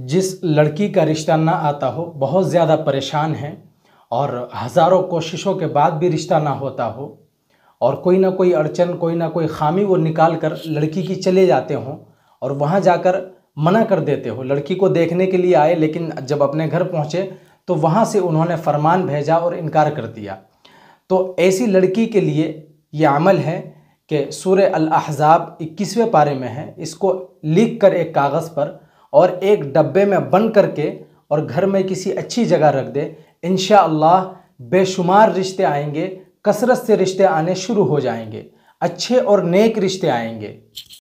जिस लड़की का रिश्ता ना आता हो बहुत ज़्यादा परेशान है और हज़ारों कोशिशों के बाद भी रिश्ता ना होता हो और कोई ना कोई अड़चन कोई ना कोई खामी वो निकाल कर लड़की की चले जाते हों और वहाँ जाकर मना कर देते हो लड़की को देखने के लिए आए लेकिन जब अपने घर पहुँचे तो वहाँ से उन्होंने फरमान भेजा और इनकार कर दिया तो ऐसी लड़की के लिए ये अमल है कि सूर्य अल अहज़ाब इक्कीसवें पारे में है इसको लिख कर एक कागज़ पर और एक डब्बे में बंद करके और घर में किसी अच्छी जगह रख दे इन बेशुमार रिश्ते आएंगे कसरत से रिश्ते आने शुरू हो जाएंगे अच्छे और नेक रिश्ते आएंगे